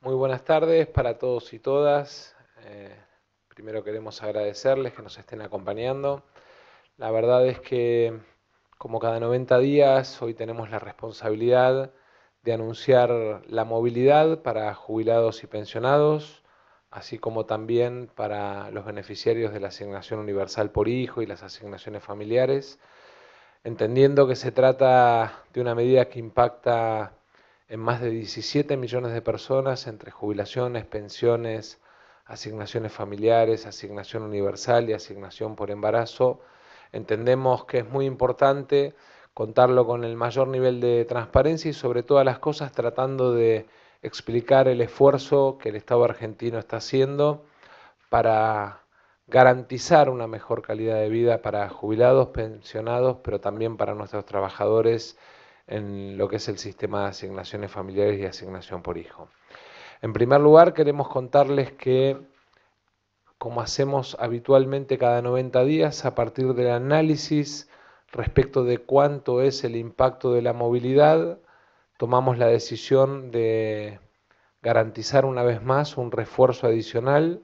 Muy buenas tardes para todos y todas. Eh, primero queremos agradecerles que nos estén acompañando. La verdad es que como cada 90 días, hoy tenemos la responsabilidad de anunciar la movilidad para jubilados y pensionados, así como también para los beneficiarios de la asignación universal por hijo y las asignaciones familiares, entendiendo que se trata de una medida que impacta en más de 17 millones de personas entre jubilaciones, pensiones, asignaciones familiares, asignación universal y asignación por embarazo. Entendemos que es muy importante contarlo con el mayor nivel de transparencia y sobre todas las cosas tratando de explicar el esfuerzo que el Estado argentino está haciendo para garantizar una mejor calidad de vida para jubilados, pensionados, pero también para nuestros trabajadores en lo que es el sistema de asignaciones familiares y asignación por hijo. En primer lugar, queremos contarles que, como hacemos habitualmente cada 90 días, a partir del análisis respecto de cuánto es el impacto de la movilidad, tomamos la decisión de garantizar una vez más un refuerzo adicional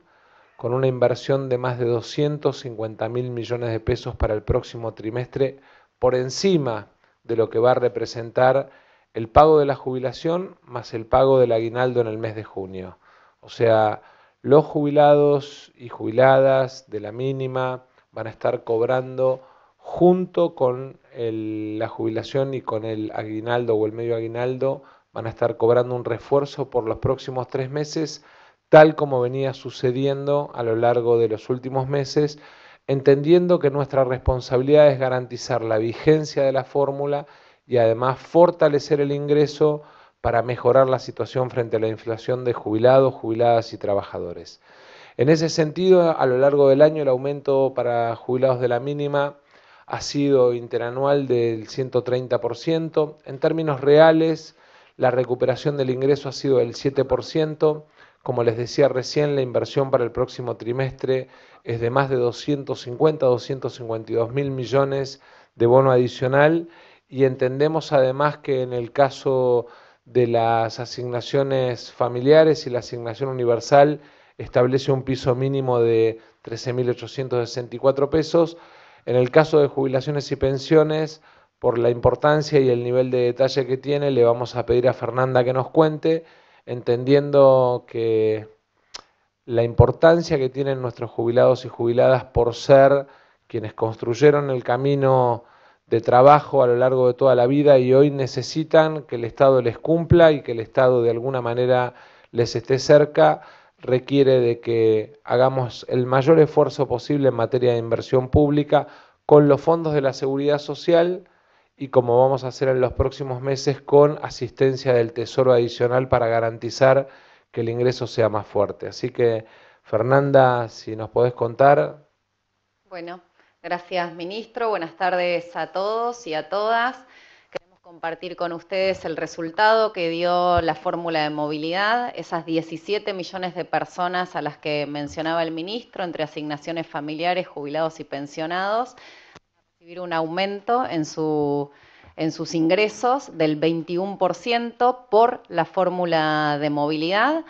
con una inversión de más de 250 mil millones de pesos para el próximo trimestre por encima de lo que va a representar el pago de la jubilación más el pago del aguinaldo en el mes de junio. O sea, los jubilados y jubiladas de la mínima van a estar cobrando junto con la jubilación y con el aguinaldo o el medio aguinaldo, van a estar cobrando un refuerzo por los próximos tres meses, tal como venía sucediendo a lo largo de los últimos meses entendiendo que nuestra responsabilidad es garantizar la vigencia de la fórmula y además fortalecer el ingreso para mejorar la situación frente a la inflación de jubilados, jubiladas y trabajadores. En ese sentido, a lo largo del año el aumento para jubilados de la mínima ha sido interanual del 130%. En términos reales, la recuperación del ingreso ha sido del 7%. Como les decía recién, la inversión para el próximo trimestre es de más de 250, 252 mil millones de bono adicional y entendemos además que en el caso de las asignaciones familiares y la asignación universal establece un piso mínimo de 13.864 pesos. En el caso de jubilaciones y pensiones, por la importancia y el nivel de detalle que tiene, le vamos a pedir a Fernanda que nos cuente entendiendo que la importancia que tienen nuestros jubilados y jubiladas por ser quienes construyeron el camino de trabajo a lo largo de toda la vida y hoy necesitan que el Estado les cumpla y que el Estado de alguna manera les esté cerca, requiere de que hagamos el mayor esfuerzo posible en materia de inversión pública con los fondos de la seguridad social y como vamos a hacer en los próximos meses con asistencia del Tesoro adicional para garantizar que el ingreso sea más fuerte. Así que, Fernanda, si nos podés contar. Bueno, gracias, ministro. Buenas tardes a todos y a todas. Queremos compartir con ustedes el resultado que dio la fórmula de movilidad, esas 17 millones de personas a las que mencionaba el ministro, entre asignaciones familiares, jubilados y pensionados un aumento en, su, en sus ingresos del 21% por la fórmula de movilidad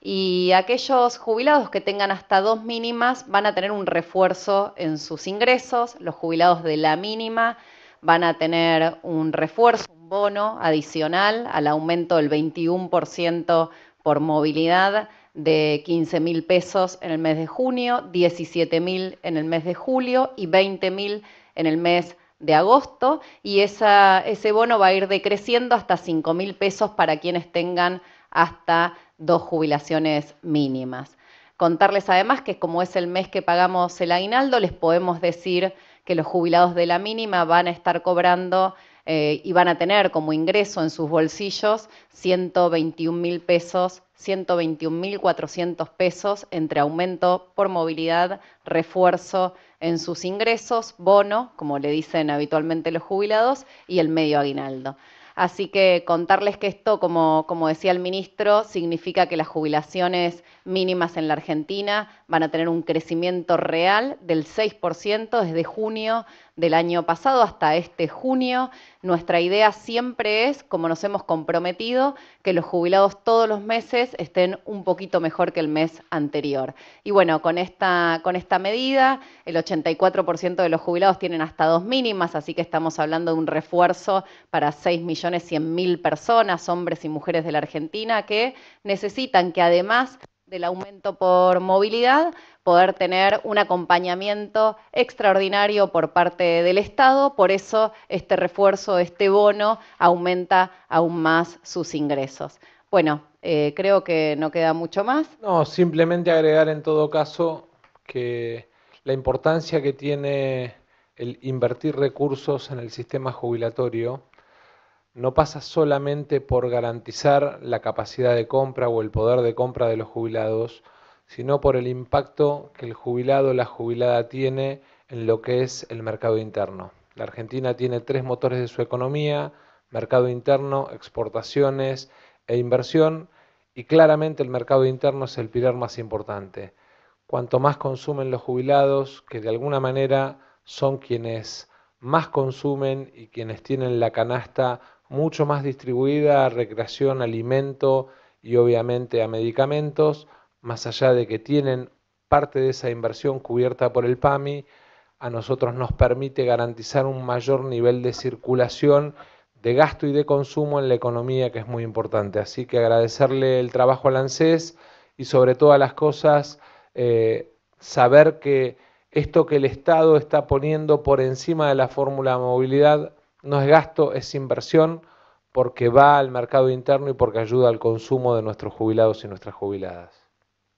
y aquellos jubilados que tengan hasta dos mínimas van a tener un refuerzo en sus ingresos, los jubilados de la mínima van a tener un refuerzo, un bono adicional al aumento del 21% por movilidad de 15 mil pesos en el mes de junio, 17 mil en el mes de julio y 20 mil en el mes de agosto y ese bono va a ir decreciendo hasta 5 mil pesos para quienes tengan hasta dos jubilaciones mínimas. Contarles además que como es el mes que pagamos el aguinaldo, les podemos decir que los jubilados de la mínima van a estar cobrando eh, y van a tener como ingreso en sus bolsillos 121 mil pesos, 121 mil pesos entre aumento por movilidad, refuerzo en sus ingresos, bono, como le dicen habitualmente los jubilados, y el medio aguinaldo. Así que contarles que esto, como, como, decía el ministro, significa que las jubilaciones mínimas en la Argentina van a tener un crecimiento real del 6% desde junio del año pasado hasta este junio. Nuestra idea siempre es, como nos hemos comprometido, que los jubilados todos los meses estén un poquito mejor que el mes anterior. Y bueno, con esta, con esta medida, el 84% de los jubilados tienen hasta dos mínimas, así que estamos hablando de un refuerzo para 6.100.000 personas, hombres y mujeres de la Argentina, que necesitan que además el aumento por movilidad, poder tener un acompañamiento extraordinario por parte del Estado, por eso este refuerzo, este bono aumenta aún más sus ingresos. Bueno, eh, creo que no queda mucho más. No, simplemente agregar en todo caso que la importancia que tiene el invertir recursos en el sistema jubilatorio no pasa solamente por garantizar la capacidad de compra o el poder de compra de los jubilados, sino por el impacto que el jubilado o la jubilada tiene en lo que es el mercado interno. La Argentina tiene tres motores de su economía, mercado interno, exportaciones e inversión, y claramente el mercado interno es el pilar más importante. Cuanto más consumen los jubilados, que de alguna manera son quienes más consumen y quienes tienen la canasta mucho más distribuida a recreación, alimento y obviamente a medicamentos, más allá de que tienen parte de esa inversión cubierta por el PAMI, a nosotros nos permite garantizar un mayor nivel de circulación de gasto y de consumo en la economía, que es muy importante. Así que agradecerle el trabajo al ANSES y sobre todas las cosas, eh, saber que esto que el Estado está poniendo por encima de la fórmula de movilidad no es gasto, es inversión porque va al mercado interno y porque ayuda al consumo de nuestros jubilados y nuestras jubiladas.